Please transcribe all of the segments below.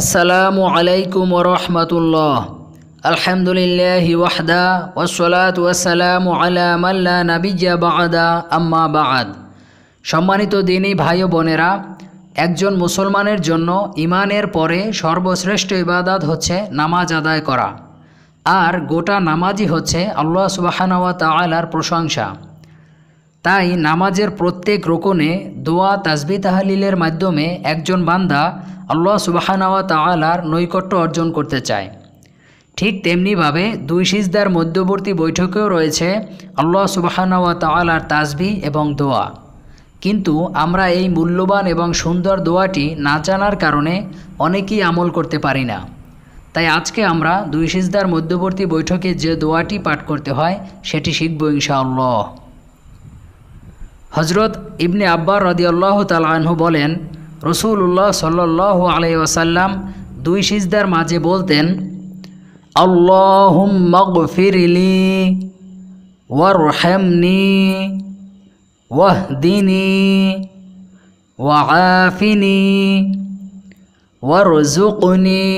আসসালামু আলাইকুম রহমতুল্লাহ আলহামদুলিল্লাহ ওয়াহদা ওসলাত ওয়াসালাম আলা মাল্লা নাবিজা বাদা আম্মা বাদ সম্মানিত দিনী ভাই বোনেরা একজন মুসলমানের জন্য ইমানের পরে সর্বশ্রেষ্ঠ ইবাদাত হচ্ছে নামাজ আদায় করা আর গোটা নামাজই হচ্ছে আল্লাহ সুবাহানওয়া তালার প্রশংসা তাই নামাজের প্রত্যেক রোকনে দোয়া তাজবি তাহালিলের মাধ্যমে একজন বান্দা আল্লাহ সুবাহানাওয়া তালার নৈকট্য অর্জন করতে চায় ঠিক তেমনিভাবে দুই সিজদার মধ্যবর্তী বৈঠকেও রয়েছে আল্লাহ সুবাহানাওয়া তালার তাজবি এবং দোয়া কিন্তু আমরা এই মূল্যবান এবং সুন্দর দোয়াটি না জানার কারণে অনেকেই আমল করতে পারি না তাই আজকে আমরা দুই সিজদার মধ্যবর্তী বৈঠকে যে দোয়াটি পাঠ করতে হয় সেটি শিখব ইনশাআল্লাহ হজরত ইবনে আব্বার রদিয়াল্লাহ তালাহু বলেন রসুল্লাহ সাল্লাহ আলাই ওসাল্লাম দুই সিজদার মাঝে বলতেন আল্লাহমগফিরলি ওয়ারহেমনি ওয়াহদিনী ওয়াফিনী وارزقني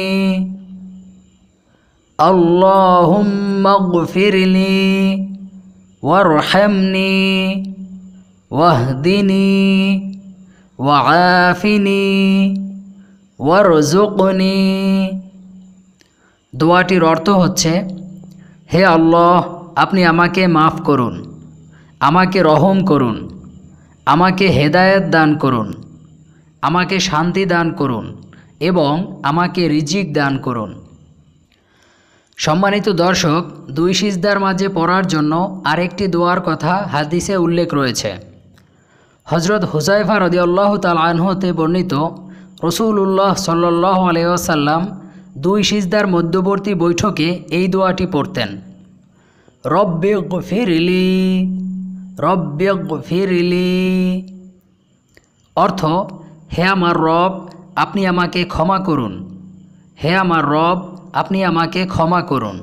اللهم اغفر لي وارحمني واهدني وعافني ওয়ারজুকনি দোয়াটির অর্থ হচ্ছে হে আল্লাহ আপনি আমাকে মাফ করুন আমাকে রহম করুন আমাকে হেদায়েত দান করুন আমাকে শান্তি দান করুন এবং আমাকে রিজিক দান করুন সম্মানিত দর্শক দুই সিজদার মাঝে পড়ার জন্য আরেকটি দোয়ার কথা হাদিসে উল্লেখ রয়েছে হজরত হুসাইফা আল্লাহ তাল আনহতে বর্ণিত রসুল উল্লাহ সাল্লাহ আলিয়াসাল্লাম দুই সিজদার মধ্যবর্তী বৈঠকে এই দোয়াটি পড়তেন রব্বে ফিরিলি রব্বে ফিরিলি অর্থ হে আমার রব আপনি আমাকে ক্ষমা করুন হে আমার রব আপনি আমাকে ক্ষমা করুন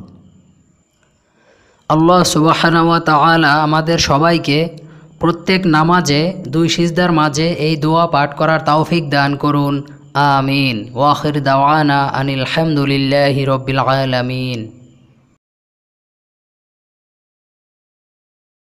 আল্লাহ সুবাহানওয়া তালা আমাদের সবাইকে প্রত্যেক নামাজে দুই সিজদার মাঝে এই দোয়া পাঠ করার তৌফিক দান করুন আমিন ওয়াখির দাওয়ানা আনিল হামদুলিল্লাহি রব্বিল আলামিন